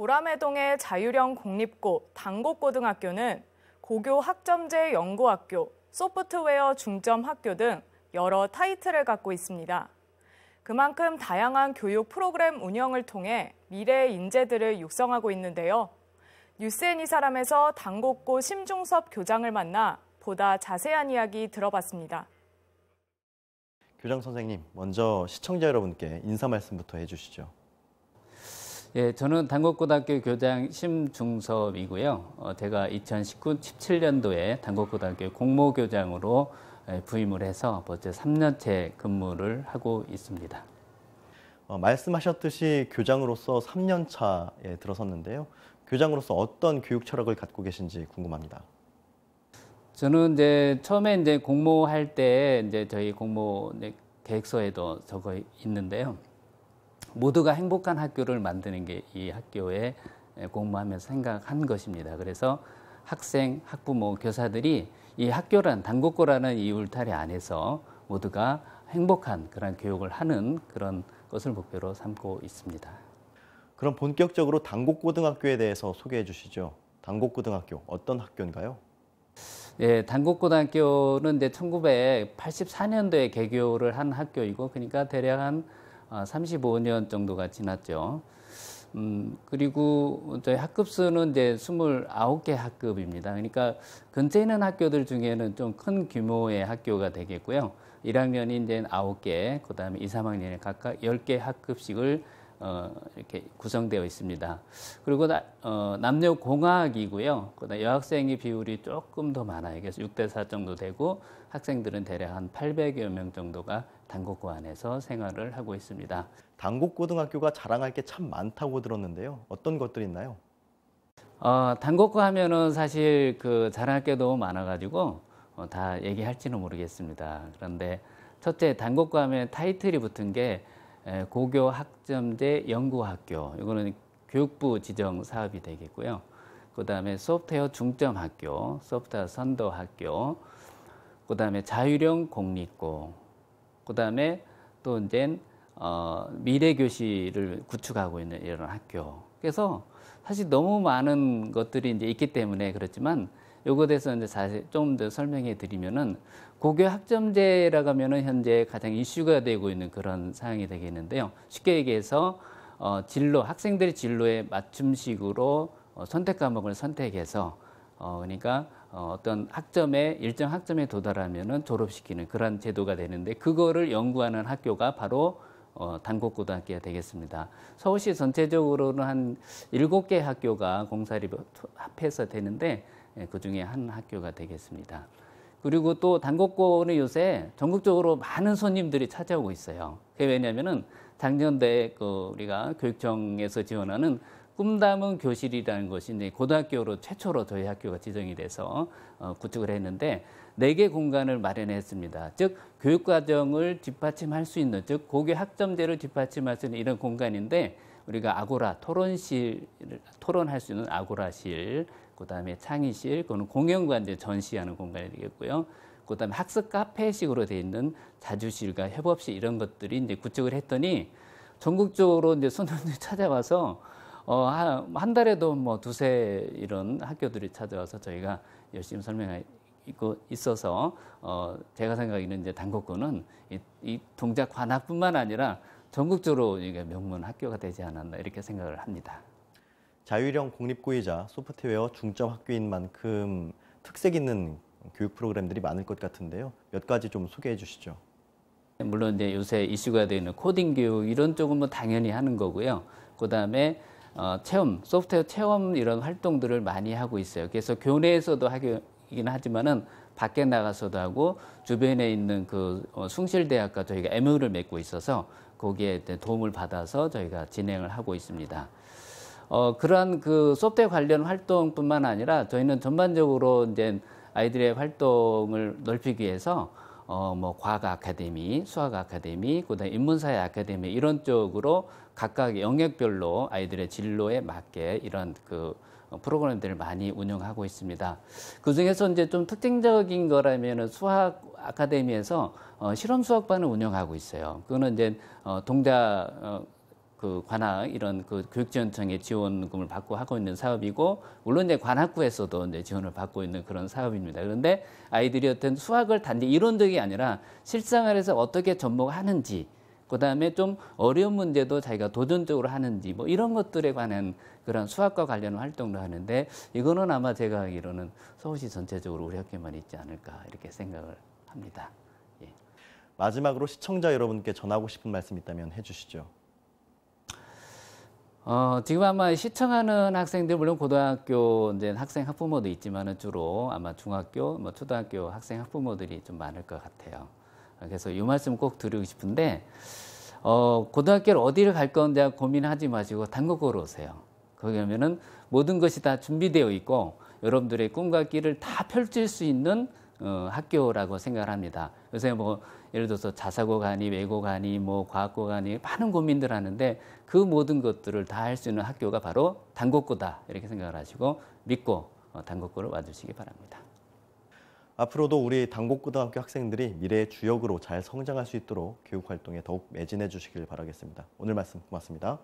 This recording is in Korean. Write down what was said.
보라매동의 자유령 공립고, 단곡고등학교는 고교 학점제 연구학교, 소프트웨어 중점 학교 등 여러 타이틀을 갖고 있습니다. 그만큼 다양한 교육 프로그램 운영을 통해 미래의 인재들을 육성하고 있는데요. 뉴스앤 이 사람에서 단곡고 심중섭 교장을 만나 보다 자세한 이야기 들어봤습니다. 교장 선생님, 먼저 시청자 여러분께 인사 말씀부터 해주시죠. 예, 저는 단국고등학교 교장 심중섭이고요. 어, 제가 2019, 17년도에 단국고등학교 공모교장으로 예, 부임을 해서 벌써 뭐 3년째 근무를 하고 있습니다. 어, 말씀하셨듯이 교장으로서 3년 차에 들어섰는데요. 교장으로서 어떤 교육 철학을 갖고 계신지 궁금합니다. 저는 이제 처음에 이제 공모할 때 이제 저희 공모 네, 계획서에도 적어 있는데요. 모두가 행복한 학교를 만드는 게 이 학교에 공부하면서 생각한 것입니다. 그래서 학생, 학부모, 교사들이 이 학교란 단국고라는 이 울타리 안에서 모두가 행복한 그런 교육을 하는 그런 것을 목표로 삼고 있습니다. 그럼 본격적으로 단국고등학교에 대해서 소개해 주시죠. 단국고등학교 어떤 학교인가요? 예, 단국고등학교는 이제 1984년도에 개교를 한 학교이고 그러니까 대략 한 35년 아, 정도가 지났죠. 음, 그리고 저희 학급 수는 이제 29개 학급입니다. 그러니까 근처에 있는 학교들 중에는 좀 큰 규모의 학교가 되겠고요. 1학년이 이제 9개, 그 다음에 2, 3학년에 각각 10개 학급씩을 어, 이렇게 구성되어 있습니다. 그리고 나, 어, 남녀 공학이고요. 그다음 에 여학생의 비율이 조금 더 많아요. 그래서 6대 4 정도 되고 학생들은 대략 한 800여 명 정도가 단국고 안에서 생활을 하고 있습니다. 단국고등학교가 자랑할 게 참 많다고 들었는데요. 어떤 것들이 있나요? 어, 단국고 하면은 사실 그 자랑할 게 너무 많아가지고 어, 다 얘기할지는 모르겠습니다. 그런데 첫째 단국고 하면 타이틀이 붙은 게 고교 학점제 연구학교 이거는 교육부 지정 사업이 되겠고요. 그 다음에 소프트웨어 중점 학교, 소프트웨어 선도 학교, 그 다음에 자율형 공립고, 그 다음에 또 이제 어, 미래 교실을 구축하고 있는 이런 학교. 그래서 사실 너무 많은 것들이 이제 있기 때문에 그렇지만 요거에 대해서 이제 사실 좀더 설명해 드리면은 고교 학점제라고 하면은 현재 가장 이슈가 되고 있는 그런 사항이 되겠는데요. 쉽게 얘기해서 어, 진로 학생들의 진로에 맞춤식으로 어, 선택 과목을 선택해서 어, 그러니까 어, 어떤 학점에 일정 학점에 도달하면은 졸업시키는 그런 제도가 되는데 그거를 연구하는 학교가 바로 어, 단국고등학교가 되겠습니다. 서울시 전체적으로는 한 일곱 개 학교가 공사립 합해서 되는데 예, 그 중에 한 학교가 되겠습니다. 그리고 또 단국고는 요새 전국적으로 많은 손님들이 찾아오고 있어요. 그게 왜냐면은 작년에 그 우리가 교육청에서 지원하는 꿈담은 교실이라는 것이 이제 고등학교로 최초로 저희 학교가 지정이 돼서 어, 구축을 했는데 네 개 공간을 마련했습니다. 즉 교육과정을 뒷받침할 수 있는 즉 고교 학점제를 뒷받침할 수 있는 이런 공간인데 우리가 아고라 토론실 토론할 수 있는 아고라실 그다음에 창의실 그거는 공연관 이제 전시하는 공간이 되겠고요. 그다음에 학습 카페식으로 돼 있는 자주실과 협업실 이런 것들이 이제 구축을 했더니 전국적으로 이제 손님들이 찾아와서 어, 한, 한 달에도 뭐 두세 이런 학교들이 찾아와서 저희가 열심히 설명하고 있어서 어, 제가 생각에는 이제 단국군은 이, 이 동작 관악뿐만 아니라 전국적으로 이게 명문 학교가 되지 않았나 이렇게 생각을 합니다. 자율형 공립고이자 소프트웨어 중점 학교인 만큼 특색 있는 교육 프로그램들이 많을 것 같은데요. 몇 가지 좀 소개해 주시죠. 물론 이제 요새 이슈가 되는 코딩 교육 이런 쪽은 뭐 당연히 하는 거고요. 그다음에 어, 체험, 소프트웨어 체험 이런 활동들을 많이 하고 있어요. 그래서 교내에서도 하긴 하지만은 밖에 나가서도 하고 주변에 있는 그 어, 숭실대학과 저희가 MO를 맺고 있어서 거기에 도움을 받아서 저희가 진행을 하고 있습니다. 어, 그러한 그 소프트웨어 관련 활동뿐만 아니라 저희는 전반적으로 이제 아이들의 활동을 넓히기 위해서 어, 뭐 과학 아카데미, 수학 아카데미, 그다음 인문사회 아카데미 이런 쪽으로 각각 영역별로 아이들의 진로에 맞게 이런 그 어, 프로그램들을 많이 운영하고 있습니다. 그 중에서 이제 좀 특징적인 거라면 은 수학 아카데미에서 어, 실험 수학반을 운영하고 있어요. 그거는 이제 어, 동자 어, 그 관악 이런 그 교육지원청의 지원금을 받고 하고 있는 사업이고 물론 이제 관악구에서도 이제 지원을 받고 있는 그런 사업입니다. 그런데 아이들이 어떤 수학을 단지 이론적이 아니라 실생활에서 어떻게 접목하는지 그다음에 좀 어려운 문제도 자기가 도전적으로 하는지 뭐 이런 것들에 관한 그런 수학과 관련 활동도 하는데 이거는 아마 제가 알기로는 서울시 전체적으로 우리 학교만 있지 않을까 이렇게 생각을 합니다. 예. 마지막으로 시청자 여러분께 전하고 싶은 말씀 있다면 해주시죠. 어, 지금 아마 시청하는 학생들 물론 고등학교 이제 학생 학부모도 있지만은 주로 아마 중학교 뭐 초등학교 학생 학부모들이 좀 많을 것 같아요. 그래서 이 말씀 꼭 드리고 싶은데 어, 고등학교를 어디를 갈 건지 고민하지 마시고 단국으로 오세요. 거기 면은 모든 것이 다 준비되어 있고 여러분들의 꿈과 길을 다 펼칠 수 있는 어, 학교라고 생각을 합니다. 요새 뭐 예를 들어서 자사고가니 외고가니 뭐 과학고가니 많은 고민들 하는데 그 모든 것들을 다 할 수 있는 학교가 바로 단국고다 이렇게 생각을 하시고 믿고 어, 단국고를 와주시기 바랍니다. 앞으로도 우리 단국고등학교 학생들이 미래의 주역으로 잘 성장할 수 있도록 교육 활동에 더욱 매진해 주시길 바라겠습니다. 오늘 말씀 고맙습니다.